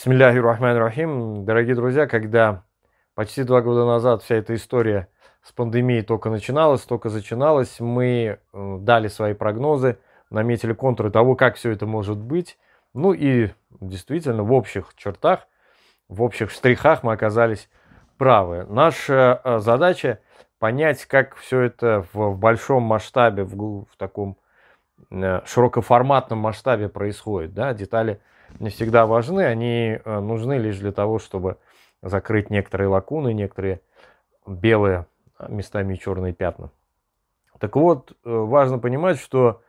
Бисмилляхи рахман рахим. Дорогие друзья, когда почти два года назад вся эта история с пандемией только начиналась, только зачиналась, мы э, дали свои прогнозы, наметили контуры того, как все это может быть. Ну и действительно в общих чертах, в общих штрихах мы оказались правы. Наша э, задача понять, как все это в большом масштабе, в, в таком Э, широкоформатном масштабе происходит. Да? Детали не всегда важны, они э, нужны лишь для того, чтобы закрыть некоторые лакуны, некоторые белые, а, местами черные пятна. Так вот, э, важно понимать, что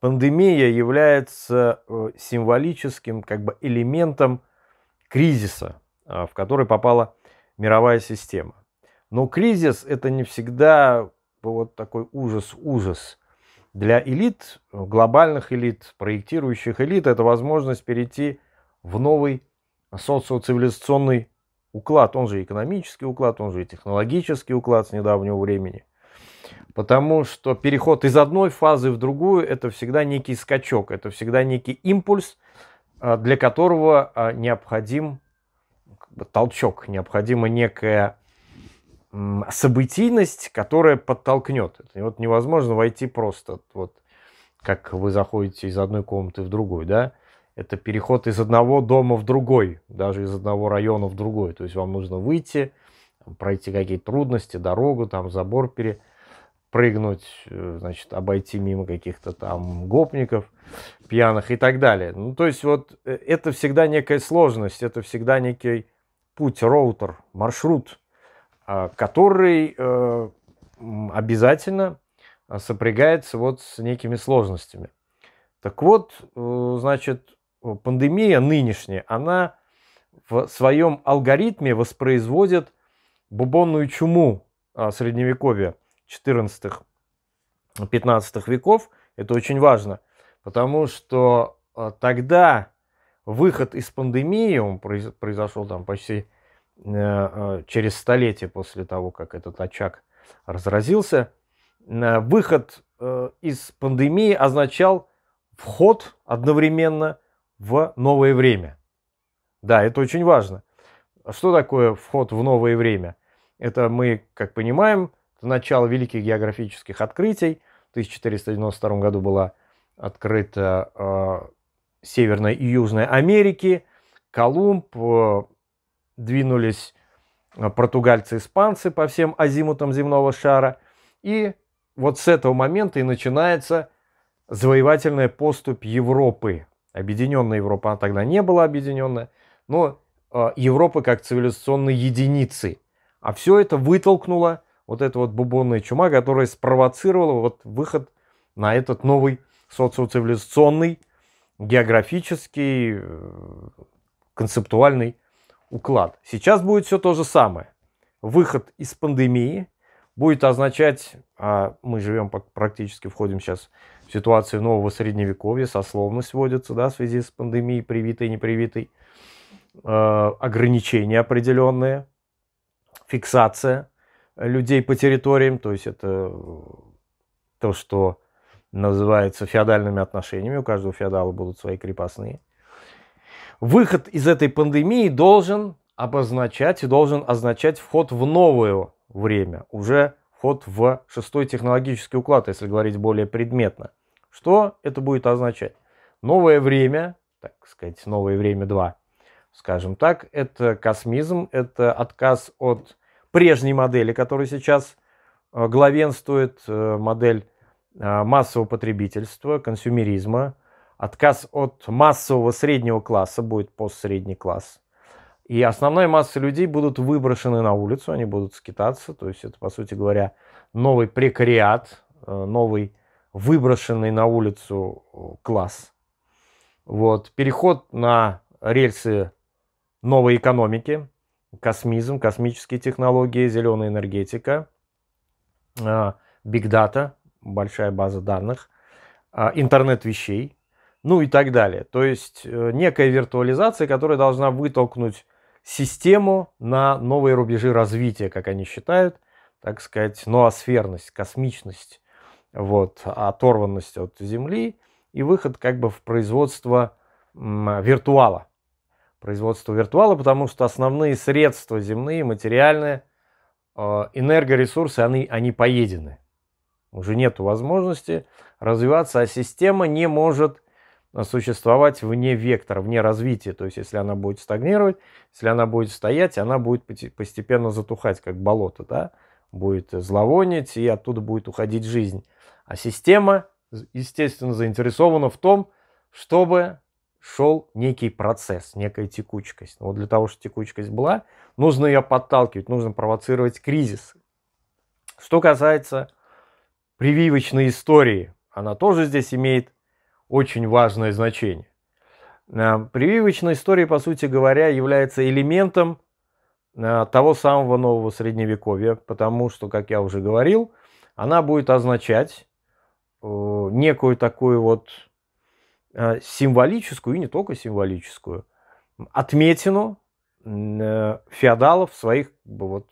пандемия является символическим как бы элементом кризиса, а, в который попала мировая система. Но кризис это не всегда вот такой ужас-ужас для элит, глобальных элит, проектирующих элит, это возможность перейти в новый социоцивилизационный уклад, он же экономический уклад, он же и технологический уклад с недавнего времени. Потому что переход из одной фазы в другую – это всегда некий скачок, это всегда некий импульс, а, для которого а, необходим толчок, необходима некая событийность, которая подтолкнет. И вот невозможно войти просто, вот как вы заходите из одной комнаты в другую, да, это переход из одного дома в другой, даже из одного района в другой. То есть вам нужно выйти, пройти какие-то трудности, дорогу, там забор перепрыгнуть, э, значит, обойти мимо каких-то там гопников пьяных и так далее. Ну, то есть вот э, это всегда некая сложность, это всегда некий путь, роутер, маршрут – а, который э, обязательно э, сопрягается вот с некими сложностями. Так вот, э, значит, пандемия нынешняя, она в своем алгоритме воспроизводит бубонную чуму а, средневековья 14-15 веков. Это очень важно, потому что тогда выход из пандемии, он произошел там почти Э, э, через столетие после того, как этот очаг разразился, э, выход из пандемии означал вход одновременно в новое время. Да, это очень важно. Что такое вход в новое время? Это мы, как понимаем, начало великих географических открытий. В 1492 году была открыта э, Северная и Южная Америки. Колумб двинулись э, португальцы-испанцы по всем азимутам земного шара. И вот с этого момента и начинается завоевательная поступь Европы. Объединенная Европа, она тогда не была объединенная, но э, Европы как цивилизационной единицы. А все это вытолкнуло вот эта вот бубонная чума, которая спровоцировала вот выход на этот новый социоцивилизационный, географический, э, концептуальный уклад. Сейчас будет все то же самое. Выход из пандемии будет означать, а мы живем практически, входим сейчас в ситуацию нового средневековья, сословность вводится да, в связи с пандемией, привитой, непривитой, э, ограничения определенные, фиксация людей по территориям, то есть это то, что называется феодальными отношениями, у каждого феодала будут свои крепостные. Выход из этой пандемии должен обозначать и должен означать вход в новое время, уже вход в шестой технологический уклад, если говорить более предметно. Что это будет означать? Новое время, так сказать, новое время 2, скажем так, это космизм, это отказ от прежней модели, которая сейчас э, главенствует, э, модель э, массового потребительства, консюмеризма – Отказ от массового среднего класса будет постсредний класс. И основная масса людей будут выброшены на улицу, они будут скитаться. То есть это, по сути говоря, новый прекариат, э, новый выброшенный на улицу э, класс. Вот. Переход на рельсы новой экономики, космизм, космические технологии, зеленая энергетика, э, бигдата, большая база данных, интернет вещей, ну и так далее. То есть э, некая виртуализация, которая должна вытолкнуть систему на новые рубежи развития, как они считают, так сказать, ноосферность, ну, а космичность, вот, оторванность от Земли и выход как бы в производство виртуала. Производство виртуала, потому что основные средства земные, материальные, э, энергоресурсы, они, они поедены. Уже нет возможности развиваться, а система не может существовать вне вектора, вне развития. То есть, если она будет стагнировать, если она будет стоять, она будет постепенно затухать, как болото, да? будет э, зловонить, и оттуда будет уходить жизнь. А система, естественно, заинтересована в том, чтобы шел некий процесс, некая текучкость. вот для того, чтобы текучкость была, нужно ее подталкивать, нужно провоцировать кризисы. Что касается прививочной истории, она тоже здесь имеет очень важное значение. Э, прививочная история, по сути говоря, является элементом э, того самого нового средневековья, потому что, как я уже говорил, она будет означать э, некую такую вот символическую, и не только символическую, отметину феодалов своих, вот,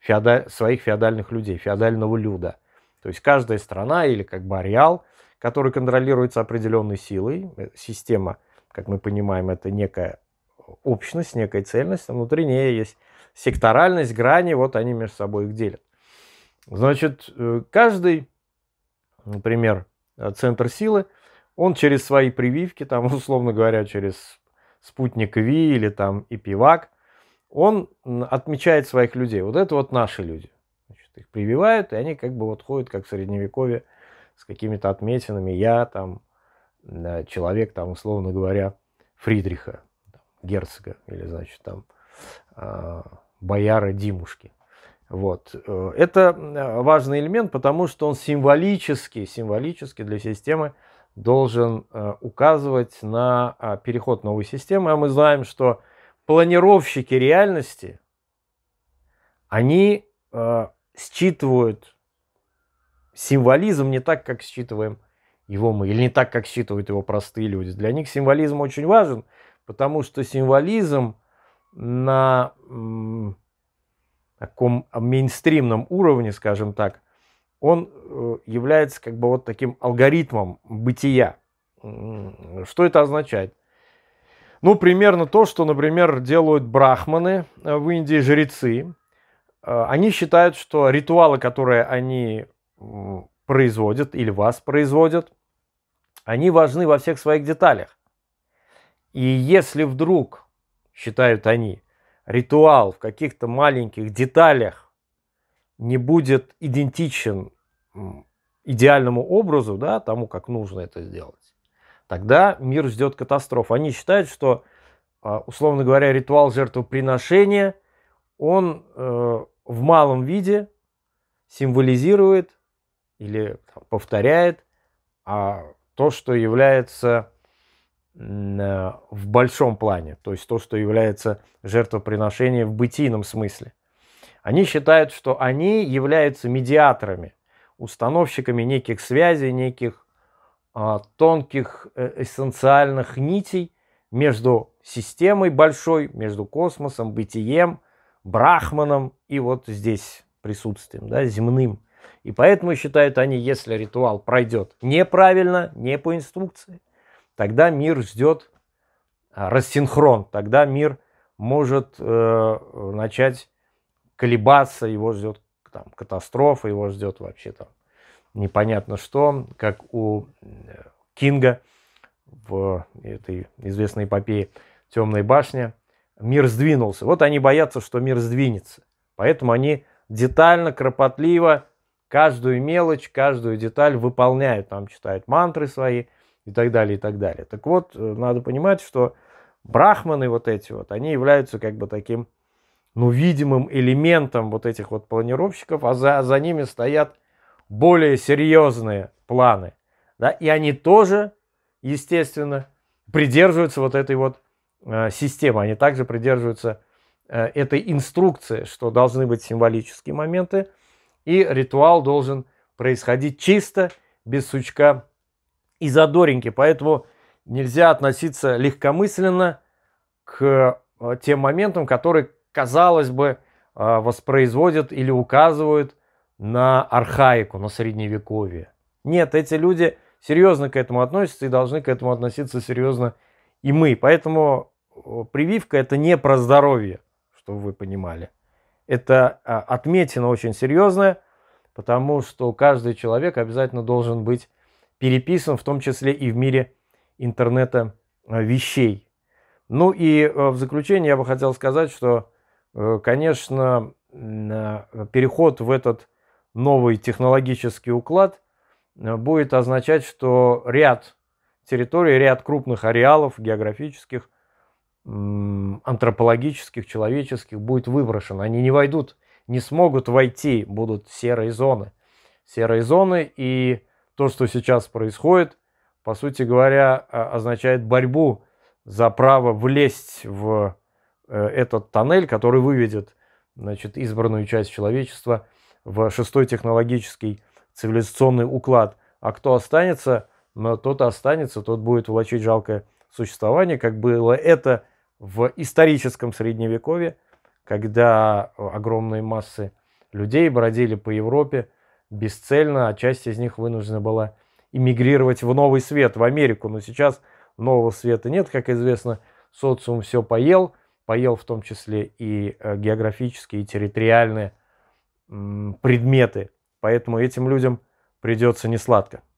феода, своих феодальных людей, феодального люда. То есть каждая страна или как бы ареал – который контролируется определенной силой. Э, система, как мы понимаем, это некая общность, некая цельность. А внутри нее есть секторальность, грани, вот они между собой их делят. Значит, э, каждый, например, э, центр силы, он через свои прививки, там, условно говоря, через спутник Ви или там ипивак, он отмечает своих людей. Вот это вот наши люди. Значит, их прививают, и они как бы вот ходят, как в средневековье, с какими-то отметинами. Я там человек, там, условно говоря, Фридриха, герцога, или, значит, там, а, бояра Димушки. Вот. Э, это э, важный элемент, потому что он символически, символически для системы должен э, указывать на а, переход новой системы. А мы знаем, что планировщики реальности, они считывают символизм не так, как считываем его мы, или не так, как считывают его простые люди. Для них символизм очень важен, потому что символизм на таком мейнстримном уровне, скажем так, он э, является как бы вот таким алгоритмом бытия. Что это означает? Ну, примерно то, что, например, делают брахманы э, в Индии, жрецы. Э, они считают, что ритуалы, которые они производят или вас производят, они важны во всех своих деталях. И если вдруг, считают они, ритуал в каких-то маленьких деталях не будет идентичен идеальному образу, да, тому, как нужно это сделать, тогда мир ждет катастроф. Они считают, что, а, условно говоря, ритуал жертвоприношения, он э, в малом виде символизирует или повторяет, а то, что является э, в большом плане, то есть то, что является жертвоприношением в бытийном смысле. Они считают, что они являются медиаторами, установщиками неких связей, неких а, тонких э, эссенциальных нитей между системой большой, между космосом, бытием, брахманом и вот здесь присутствием, да, земным и поэтому считают они, если ритуал пройдет неправильно, не по инструкции, тогда мир ждет а, рассинхрон, тогда мир может э, начать колебаться, его ждет там, катастрофа, его ждет вообще там непонятно что, как у э, Кинга в этой известной эпопее «Темная башня», мир сдвинулся. Вот они боятся, что мир сдвинется. Поэтому они детально, кропотливо каждую мелочь, каждую деталь выполняют, там читают мантры свои и так далее, и так далее. Так вот, э, надо понимать, что брахманы вот эти вот, они являются как бы таким, ну, видимым элементом вот этих вот планировщиков, а за, за ними стоят более серьезные планы. Да? И они тоже, естественно, придерживаются вот этой вот э, системы, они также придерживаются э, этой инструкции, что должны быть символические моменты – и ритуал должен происходить чисто, без сучка и задоринки. Поэтому нельзя относиться легкомысленно к э, тем моментам, которые, казалось бы, э, воспроизводят или указывают на архаику, на средневековье. Нет, эти люди серьезно к этому относятся и должны к этому относиться серьезно и мы. Поэтому прививка это не про здоровье, чтобы вы понимали. Это а, отметина очень серьезная, потому что каждый человек обязательно должен быть переписан, в том числе и в мире интернета а, вещей. Ну и а, в заключение я бы хотел сказать, что, э, конечно, переход в этот новый технологический уклад будет означать, что ряд территорий, ряд крупных ареалов географических – антропологических, человеческих будет выброшен. Они не войдут, не смогут войти, будут серые зоны. Серые зоны и то, что сейчас происходит, по сути говоря, а, означает борьбу за право влезть в э, этот тоннель, который выведет значит, избранную часть человечества в шестой технологический цивилизационный уклад. А кто останется, тот останется, тот будет влачить жалкое существование, как было это в историческом средневековье, когда э, огромные массы людей бродили по Европе бесцельно, а часть из них вынуждена была эмигрировать в новый свет, в Америку. Но сейчас нового света нет, как известно, социум все поел, поел в том числе и э, географические, и территориальные предметы. Поэтому этим людям придется несладко.